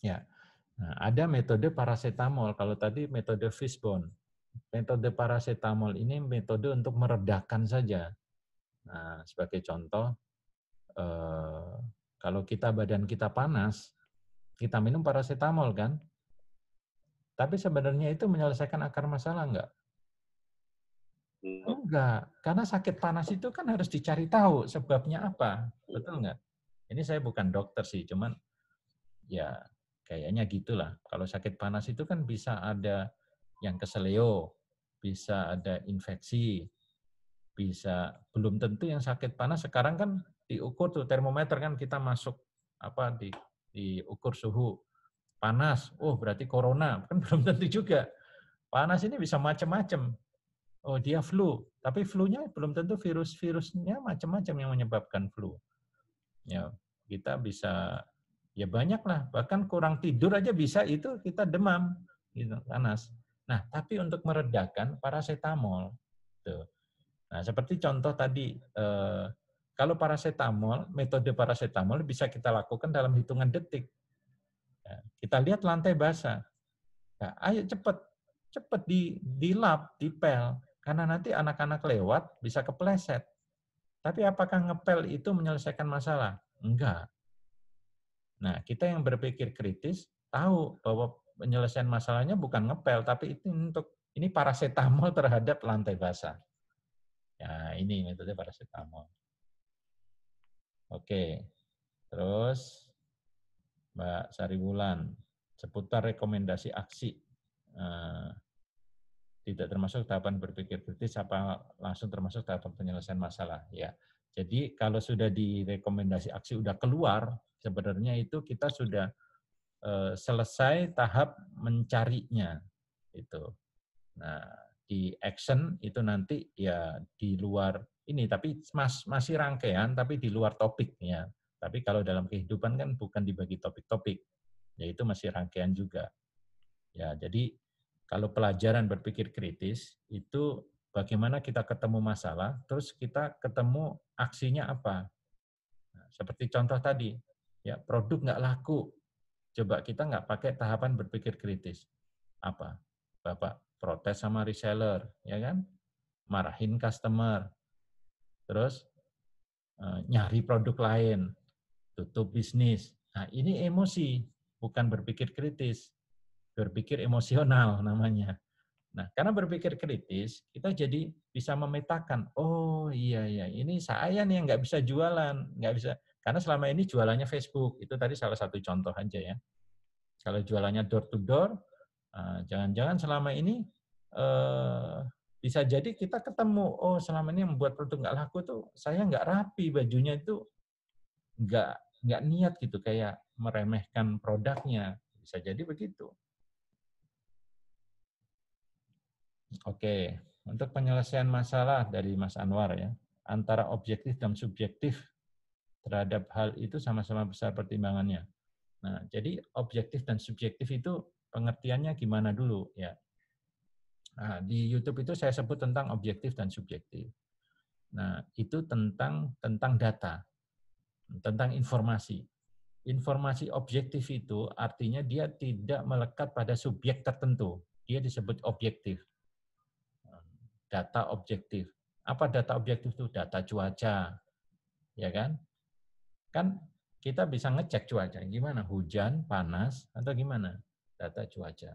Ya. Nah, ada metode parasetamol. Kalau tadi metode fishbone. Metode parasetamol ini metode untuk meredakan saja. Nah, sebagai contoh, eh, kalau kita badan kita panas, kita minum parasetamol kan? Tapi sebenarnya itu menyelesaikan akar masalah enggak? Enggak, hmm. karena sakit panas itu kan harus dicari tahu sebabnya apa, iya. betul enggak? Ini saya bukan dokter sih, cuman ya Kayaknya gitulah. Kalau sakit panas itu kan bisa ada yang keseleo, bisa ada infeksi, bisa belum tentu yang sakit panas sekarang kan diukur tuh termometer kan kita masuk apa di diukur suhu panas. Oh, berarti corona. Kan belum tentu juga. Panas ini bisa macam-macam. Oh, dia flu. Tapi flu-nya belum tentu virus-virusnya macam-macam yang menyebabkan flu. Ya, kita bisa Ya banyaklah, bahkan kurang tidur aja bisa itu kita demam, gitu, panas. Nah, tapi untuk meredakan parasetamol. Tuh. Nah, seperti contoh tadi, eh, kalau parasetamol, metode parasetamol bisa kita lakukan dalam hitungan detik. Nah, kita lihat lantai basah. Nah, ayo cepet cepet di, di lap, di pel, karena nanti anak-anak lewat bisa kepleset. Tapi apakah ngepel itu menyelesaikan masalah? Enggak. Nah, kita yang berpikir kritis tahu bahwa penyelesaian masalahnya bukan ngepel, tapi itu untuk ini parasetamol terhadap lantai basah. Ya, ini metode parasetamol. Oke, terus Mbak Sari Bulan seputar rekomendasi aksi eh, tidak termasuk tahapan berpikir kritis apa langsung termasuk tahapan penyelesaian masalah ya. Jadi kalau sudah direkomendasi aksi udah keluar Sebenarnya itu kita sudah eh, selesai tahap mencarinya itu. Nah, di action itu nanti ya di luar ini tapi masih rangkaian tapi di luar topiknya. Tapi kalau dalam kehidupan kan bukan dibagi topik-topik, yaitu masih rangkaian juga. Ya, jadi kalau pelajaran berpikir kritis itu bagaimana kita ketemu masalah, terus kita ketemu aksinya apa. Nah, seperti contoh tadi, ya produk nggak laku coba kita nggak pakai tahapan berpikir kritis apa bapak protes sama reseller ya kan marahin customer terus eh, nyari produk lain tutup bisnis nah ini emosi bukan berpikir kritis berpikir emosional namanya Nah, karena berpikir kritis, kita jadi bisa memetakan, oh iya, iya, ini saya nih yang nggak bisa jualan, nggak bisa, karena selama ini jualannya Facebook, itu tadi salah satu contoh aja ya. Kalau jualannya door to door, eh, jangan-jangan selama ini eh, bisa jadi kita ketemu, oh selama ini yang membuat produk nggak laku tuh saya nggak rapi bajunya itu nggak nggak niat gitu kayak meremehkan produknya bisa jadi begitu. Oke, untuk penyelesaian masalah dari Mas Anwar ya, antara objektif dan subjektif terhadap hal itu sama-sama besar pertimbangannya. Nah, jadi objektif dan subjektif itu pengertiannya gimana dulu ya. Nah, di YouTube itu saya sebut tentang objektif dan subjektif. Nah, itu tentang tentang data, tentang informasi. Informasi objektif itu artinya dia tidak melekat pada subjek tertentu. Dia disebut objektif. Data objektif. Apa data objektif itu? Data cuaca, ya kan? Kan kita bisa ngecek cuaca gimana hujan panas atau gimana data cuaca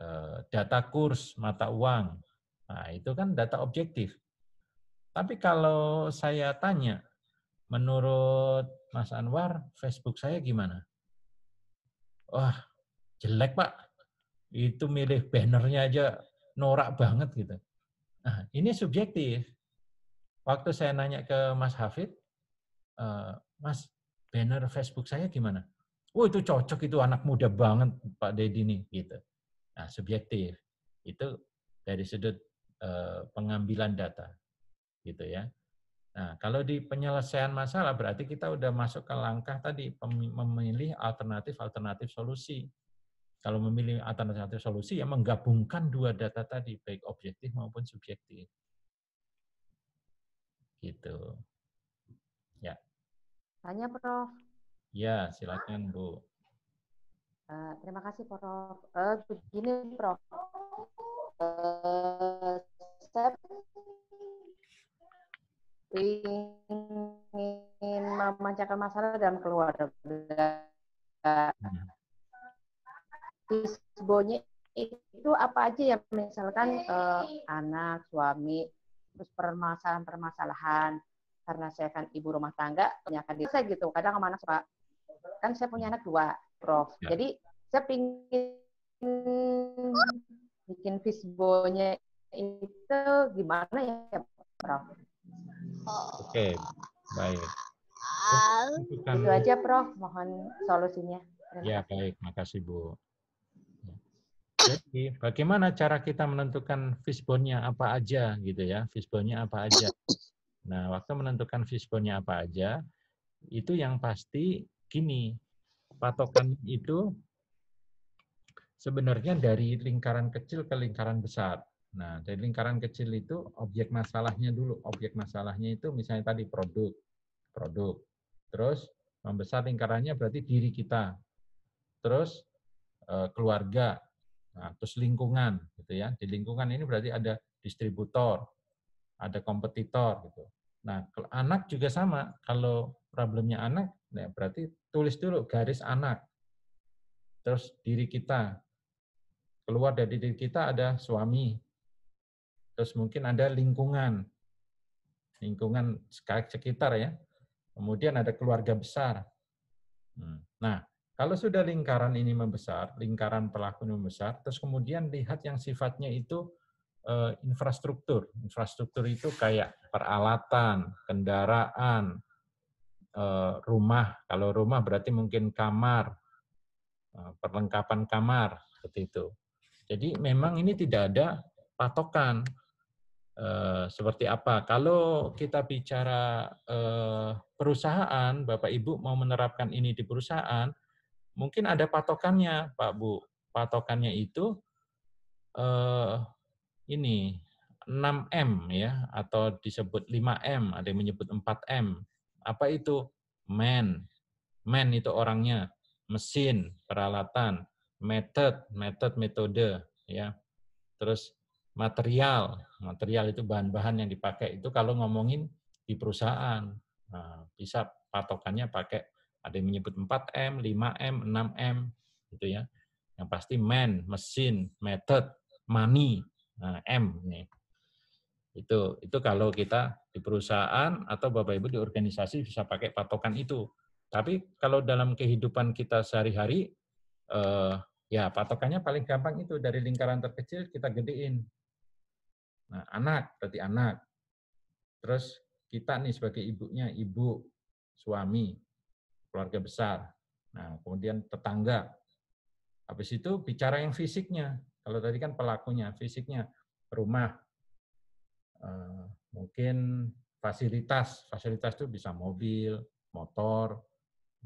eh, data kurs mata uang nah itu kan data objektif tapi kalau saya tanya menurut Mas Anwar Facebook saya gimana wah jelek pak itu milih bannernya aja norak banget gitu nah ini subjektif waktu saya nanya ke Mas Hafid Eh, Mas, banner Facebook saya gimana? Oh itu cocok itu anak muda banget Pak Deddy nih gitu. Nah subjektif itu dari sudut eh, pengambilan data gitu ya. Nah kalau di penyelesaian masalah berarti kita udah masuk ke langkah tadi memilih alternatif alternatif solusi. Kalau memilih alternatif alternatif solusi ya menggabungkan dua data tadi baik objektif maupun subjektif. Gitu. Tanya Prof. Ya, silakan Bu. Uh, terima kasih Prof. Uh, begini Prof. Uh, saya ingin memancarkan masalah dalam keluarga. Disbonya hmm. itu apa aja ya misalkan uh, anak, suami, terus permasalahan-permasalahan karena saya kan ibu rumah tangga punya kan saya gitu kadang kemana suka kan saya punya anak dua prof ya. jadi saya pingin bikin fishbowl-nya itu gimana ya prof oke okay. baik itu aja prof mohon solusinya ya baik makasih bu ya. jadi bagaimana cara kita menentukan fishbone-nya apa aja gitu ya, fishbone-nya apa aja. Nah, waktu menentukan fishbone-nya apa aja, itu yang pasti gini, patokan itu sebenarnya dari lingkaran kecil ke lingkaran besar. Nah, dari lingkaran kecil itu objek masalahnya dulu. Objek masalahnya itu misalnya tadi produk. Produk. Terus membesar lingkarannya berarti diri kita. Terus eh, keluarga. Nah, terus lingkungan gitu ya. Di lingkungan ini berarti ada distributor, ada kompetitor gitu. Nah, kalau anak juga sama. Kalau problemnya anak, ya berarti tulis dulu garis anak. Terus diri kita. Keluar dari diri kita ada suami. Terus mungkin ada lingkungan. Lingkungan sekitar ya. Kemudian ada keluarga besar. Hmm. Nah, kalau sudah lingkaran ini membesar, lingkaran pelaku ini membesar, terus kemudian lihat yang sifatnya itu Eh, infrastruktur. Infrastruktur itu kayak peralatan, kendaraan, eh, rumah. Kalau rumah berarti mungkin kamar, eh, perlengkapan kamar, seperti itu. Jadi memang ini tidak ada patokan seperti apa. Kalau kita bicara perusahaan, Bapak Ibu mau menerapkan ini di perusahaan, mungkin ada patokannya, Pak Bu. Patokannya itu ini 6M ya atau disebut 5M, ada yang menyebut 4M. Apa itu? Man. Man itu orangnya, mesin, peralatan, method, method metode ya. Terus material. Material itu bahan-bahan yang dipakai itu kalau ngomongin di perusahaan. Nah, bisa patokannya pakai ada yang menyebut 4M, 5M, 6M gitu ya. Yang pasti man, mesin, method, money nah, M nih itu itu kalau kita di perusahaan atau bapak ibu di organisasi bisa pakai patokan itu tapi kalau dalam kehidupan kita sehari-hari eh, ya patokannya paling gampang itu dari lingkaran terkecil kita gedein nah anak berarti anak terus kita nih sebagai ibunya ibu suami keluarga besar nah kemudian tetangga habis itu bicara yang fisiknya kalau tadi kan pelakunya, fisiknya, rumah, eh, mungkin fasilitas, fasilitas itu bisa mobil, motor,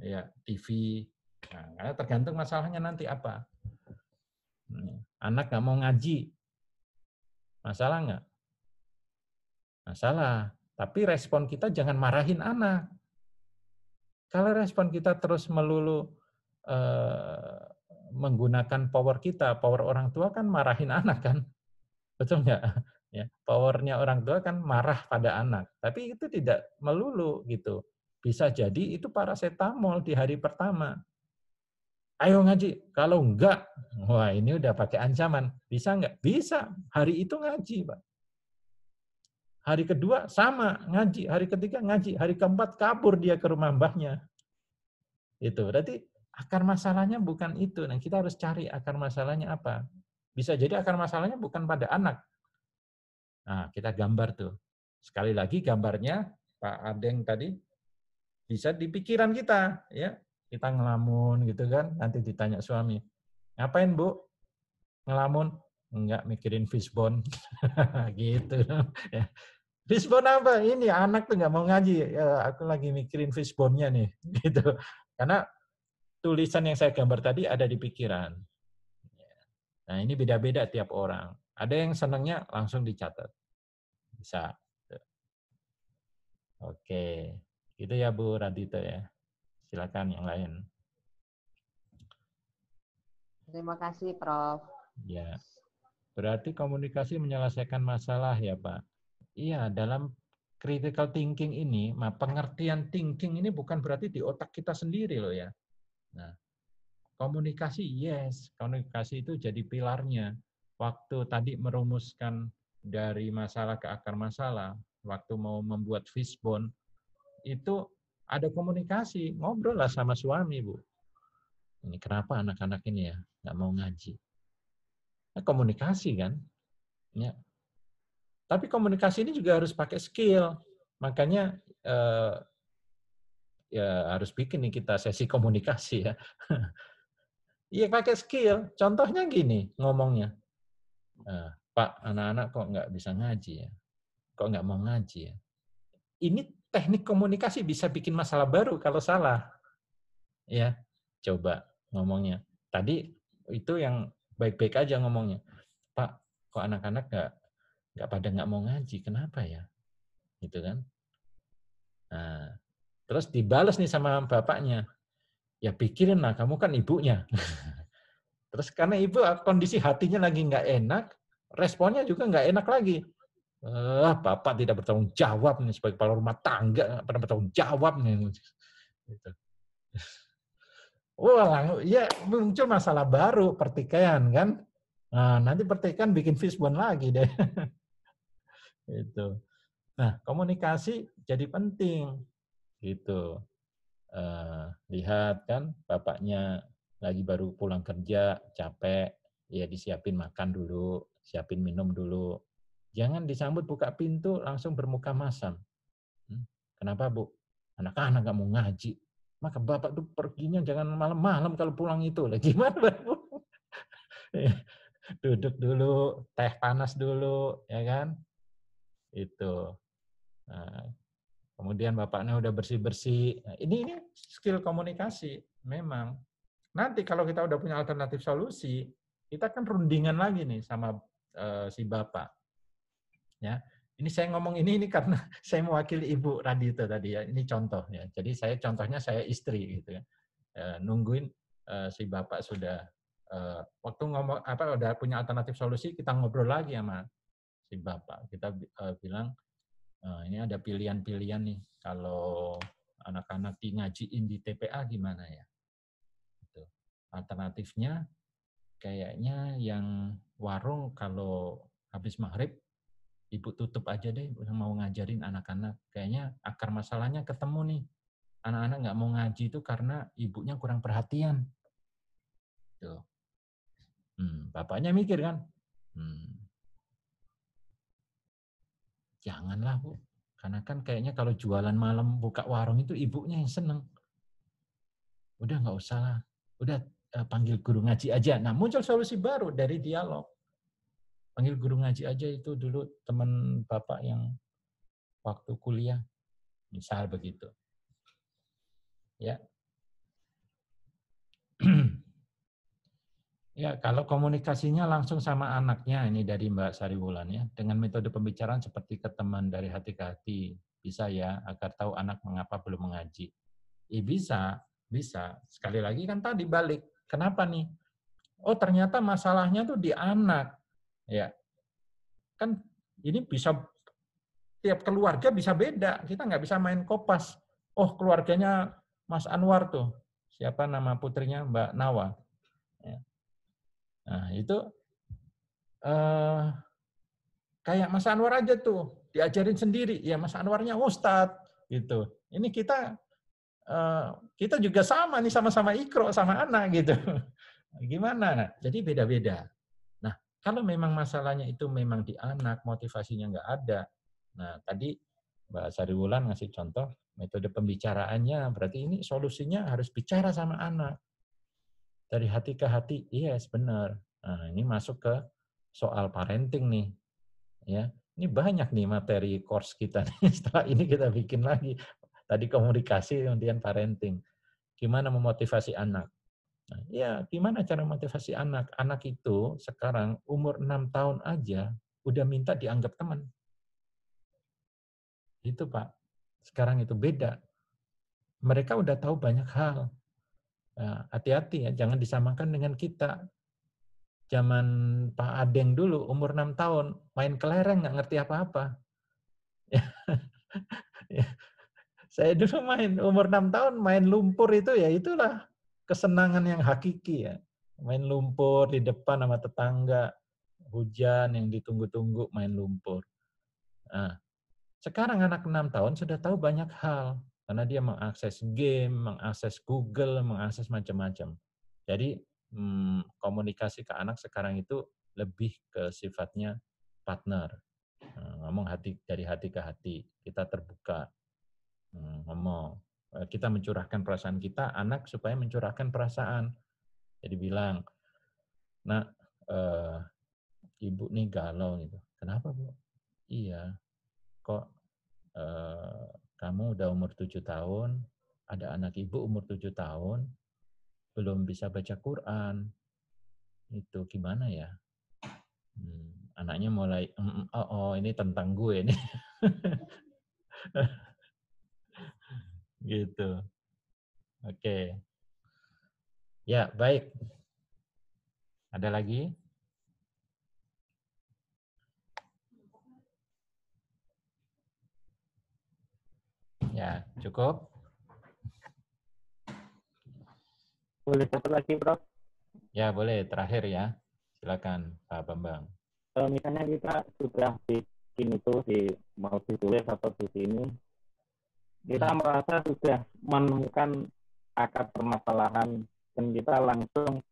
ya TV. Nah, tergantung masalahnya nanti apa. Hmm, anak nggak mau ngaji, masalah nggak? Masalah. Tapi respon kita jangan marahin anak. Kalau respon kita terus melulu eh, menggunakan power kita, power orang tua kan marahin anak kan, betul nggak? Ya, powernya orang tua kan marah pada anak, tapi itu tidak melulu gitu. Bisa jadi itu parasetamol di hari pertama. Ayo ngaji, kalau enggak, wah ini udah pakai ancaman. Bisa enggak? Bisa. Hari itu ngaji, Pak. Hari kedua sama ngaji, hari ketiga ngaji, hari keempat kabur dia ke rumah mbahnya. Itu berarti akar masalahnya bukan itu. Nah, kita harus cari akar masalahnya apa. Bisa jadi akar masalahnya bukan pada anak. Nah, kita gambar tuh. Sekali lagi gambarnya Pak Adeng tadi bisa di pikiran kita, ya. Kita ngelamun gitu kan, nanti ditanya suami, "Ngapain, Bu?" Ngelamun, enggak mikirin fishbone. gitu. ya. Fishbone apa? Ini anak tuh nggak mau ngaji. Ya, aku lagi mikirin fishbone-nya nih. Gitu. Karena tulisan yang saya gambar tadi ada di pikiran. Nah, ini beda-beda tiap orang. Ada yang senangnya langsung dicatat. Bisa. Oke. Gitu ya Bu Radita ya. Silakan yang lain. Terima kasih, Prof. Ya. Berarti komunikasi menyelesaikan masalah ya, Pak. Iya, dalam critical thinking ini, pengertian thinking ini bukan berarti di otak kita sendiri loh ya. Nah, komunikasi yes, komunikasi itu jadi pilarnya. Waktu tadi merumuskan dari masalah ke akar masalah, waktu mau membuat fishbone, itu ada komunikasi, ngobrol lah sama suami, Bu. Ini kenapa anak-anak ini ya nggak mau ngaji? Nah, komunikasi kan, ya. Tapi komunikasi ini juga harus pakai skill. Makanya eh, ya harus bikin nih kita sesi komunikasi ya. Iya pakai skill. Contohnya gini ngomongnya. Nah, Pak, anak-anak kok nggak bisa ngaji ya? Kok nggak mau ngaji ya? Ini teknik komunikasi bisa bikin masalah baru kalau salah. Ya, coba ngomongnya. Tadi itu yang baik-baik aja ngomongnya. Pak, kok anak-anak nggak nggak pada nggak mau ngaji? Kenapa ya? Gitu kan? Nah, Terus dibales nih sama bapaknya. Ya pikirin lah, kamu kan ibunya. Terus karena ibu ah, kondisi hatinya lagi nggak enak, responnya juga nggak enak lagi. Eh, bapak tidak bertanggung jawab nih sebagai kepala rumah tangga pernah bertanggung jawab nih. Gitu. Wah, oh, ya muncul masalah baru pertikaian kan. Nah, nanti pertikaian bikin fishbone lagi deh. itu. Nah, komunikasi jadi penting. Gitu. Uh, lihat kan bapaknya lagi baru pulang kerja, capek, ya disiapin makan dulu, siapin minum dulu. Jangan disambut buka pintu langsung bermuka masam. Hmm? Kenapa Bu? Anak-anak nggak mau ngaji. Maka bapak tuh perginya jangan malam-malam kalau pulang itu. lagi gimana Bu? Duduk dulu, teh panas dulu, ya kan? Itu. Nah, Kemudian bapaknya udah bersih-bersih. Nah, ini ini skill komunikasi memang. Nanti kalau kita udah punya alternatif solusi, kita kan rundingan lagi nih sama uh, si bapak. Ya. Ini saya ngomong ini ini karena saya mewakili Ibu Radito tadi ya. Ini contoh ya. Jadi saya contohnya saya istri gitu ya. Uh, nungguin uh, si bapak sudah uh, waktu ngomong apa udah punya alternatif solusi, kita ngobrol lagi sama si bapak. Kita bilang Nah, ini ada pilihan-pilihan nih kalau anak-anak di ngajiin di TPA gimana ya? Gitu. Alternatifnya kayaknya yang warung kalau habis maghrib ibu tutup aja deh mau ngajarin anak-anak. Kayaknya akar masalahnya ketemu nih. Anak-anak nggak mau ngaji itu karena ibunya kurang perhatian. Tuh. Gitu. Hmm, bapaknya mikir kan, hmm, Janganlah Bu. Karena kan kayaknya kalau jualan malam buka warung itu ibunya yang seneng. Udah nggak usah lah. Udah eh, panggil guru ngaji aja. Nah muncul solusi baru dari dialog. Panggil guru ngaji aja itu dulu teman Bapak yang waktu kuliah. Misal begitu. Ya. Ya, kalau komunikasinya langsung sama anaknya, ini dari Mbak Sari Wulan ya, dengan metode pembicaraan seperti ke teman dari hati ke hati, bisa ya, agar tahu anak mengapa belum mengaji. Ya, bisa, bisa. Sekali lagi kan tadi balik, kenapa nih? Oh ternyata masalahnya tuh di anak. Ya, kan ini bisa tiap keluarga bisa beda. Kita nggak bisa main kopas. Oh keluarganya Mas Anwar tuh, siapa nama putrinya Mbak Nawa Nah, itu eh, kayak Mas Anwar aja tuh, diajarin sendiri. Ya Mas Anwarnya Ustadz, gitu. Ini kita eh, kita juga sama nih, sama-sama ikro, sama anak, gitu. Gimana? Nah, jadi beda-beda. Nah, kalau memang masalahnya itu memang di anak, motivasinya nggak ada. Nah, tadi Mbak Sari Wulan ngasih contoh, metode pembicaraannya, berarti ini solusinya harus bicara sama anak dari hati ke hati yes benar nah, ini masuk ke soal parenting nih ya ini banyak nih materi course kita nih. setelah ini kita bikin lagi tadi komunikasi kemudian parenting gimana memotivasi anak nah, ya gimana cara motivasi anak anak itu sekarang umur enam tahun aja udah minta dianggap teman itu pak sekarang itu beda mereka udah tahu banyak hal Nah, hati-hati ya, jangan disamakan dengan kita. Zaman Pak Adeng dulu, umur 6 tahun, main kelereng, nggak ngerti apa-apa. Ya. Saya dulu main, umur 6 tahun main lumpur itu ya itulah kesenangan yang hakiki ya. Main lumpur di depan sama tetangga, hujan yang ditunggu-tunggu main lumpur. Nah, sekarang anak 6 tahun sudah tahu banyak hal karena dia mengakses game, mengakses Google, mengakses macam-macam. Jadi hmm, komunikasi ke anak sekarang itu lebih ke sifatnya partner, nah, ngomong hati dari hati ke hati, kita terbuka, hmm, ngomong, e, kita mencurahkan perasaan kita, anak supaya mencurahkan perasaan. Jadi bilang, nak uh, ibu nih galau gitu, kenapa bu? Iya, kok Uh, kamu udah umur tujuh tahun, ada anak ibu umur tujuh tahun, belum bisa baca Quran, itu gimana ya? Hmm, anaknya mulai, mm, mm oh, oh ini tentang gue ini, gitu. Oke. Okay. Ya, baik. Ada lagi? Ya, cukup. Boleh satu lagi, Prof? Ya, boleh. Terakhir ya. Silakan, Pak Bambang. Kalau misalnya kita sudah bikin itu di mau ditulis atau di sini, kita hmm. merasa sudah menemukan akar permasalahan dan kita langsung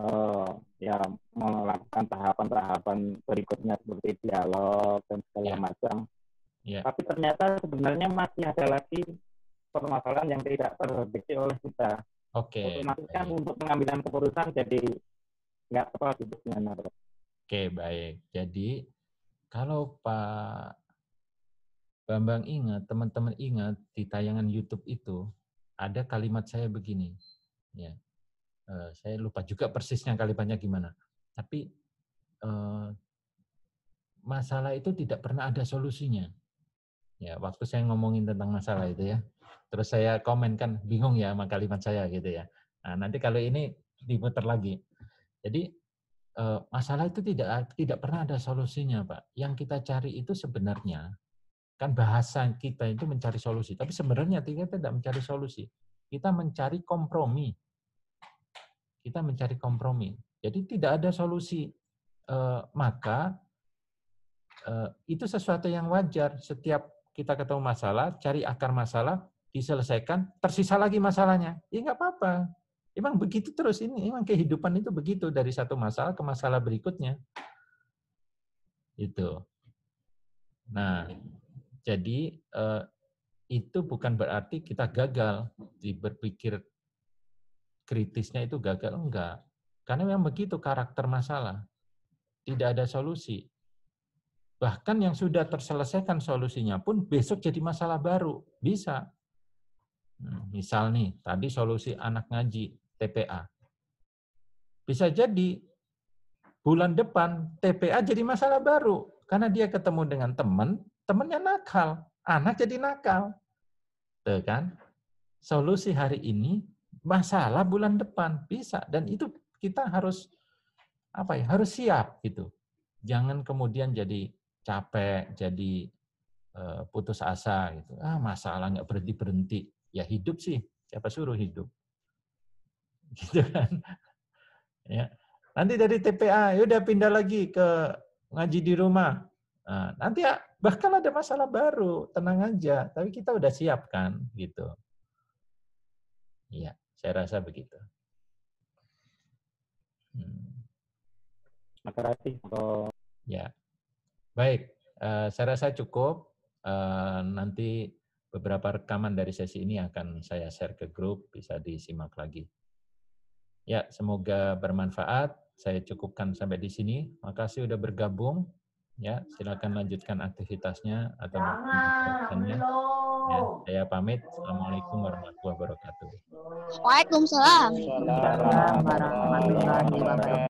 uh, ya melakukan tahapan-tahapan berikutnya seperti dialog dan segala ya. macam Yeah. Tapi ternyata sebenarnya masih ada lagi permasalahan yang tidak terdeteksi oleh kita. Oke. Okay. Untuk, kan untuk pengambilan keputusan jadi nggak tepat itu sebenarnya. Oke okay, baik. Jadi kalau Pak Bambang ingat, teman-teman ingat di tayangan YouTube itu ada kalimat saya begini, ya. Uh, saya lupa juga persisnya kalimatnya gimana. Tapi uh, masalah itu tidak pernah ada solusinya. Ya, waktu saya ngomongin tentang masalah itu ya. Terus saya komen kan bingung ya sama kalimat saya gitu ya. Nah, nanti kalau ini diputar lagi. Jadi eh, masalah itu tidak tidak pernah ada solusinya, Pak. Yang kita cari itu sebenarnya kan bahasa kita itu mencari solusi, tapi sebenarnya kita tidak mencari solusi. Kita mencari kompromi. Kita mencari kompromi. Jadi tidak ada solusi. Eh, maka eh, itu sesuatu yang wajar. Setiap kita ketemu masalah, cari akar masalah, diselesaikan, tersisa lagi masalahnya. Ya nggak apa-apa. Emang begitu terus ini, emang kehidupan itu begitu dari satu masalah ke masalah berikutnya. Itu. Nah, jadi eh, itu bukan berarti kita gagal di berpikir kritisnya itu gagal enggak. Karena memang begitu karakter masalah. Tidak ada solusi. Bahkan yang sudah terselesaikan solusinya pun besok jadi masalah baru. Bisa. Hmm, misal nih, tadi solusi anak ngaji, TPA. Bisa jadi bulan depan TPA jadi masalah baru. Karena dia ketemu dengan teman, temannya nakal. Anak jadi nakal. Tuh kan? Solusi hari ini, masalah bulan depan. Bisa. Dan itu kita harus apa ya harus siap gitu. Jangan kemudian jadi capek, jadi eh, putus asa gitu. Ah masalah nggak berhenti berhenti. Ya hidup sih. Siapa suruh hidup? Gitu kan? ya. Nanti dari TPA, yaudah pindah lagi ke ngaji di rumah. Nah, nanti ya, bahkan ada masalah baru, tenang aja. Tapi kita udah siap kan, gitu. Iya, saya rasa begitu. Hmm. Terima kasih. Ya. Baik, uh, saya rasa cukup. Uh, nanti beberapa rekaman dari sesi ini akan saya share ke grup, bisa disimak lagi. Ya, semoga bermanfaat. Saya cukupkan sampai di sini. Makasih sudah bergabung. Ya, silakan lanjutkan aktivitasnya atau aktivitasnya. Ya, saya pamit. Assalamualaikum warahmatullahi wabarakatuh. Waalaikumsalam. Waalaikumsalam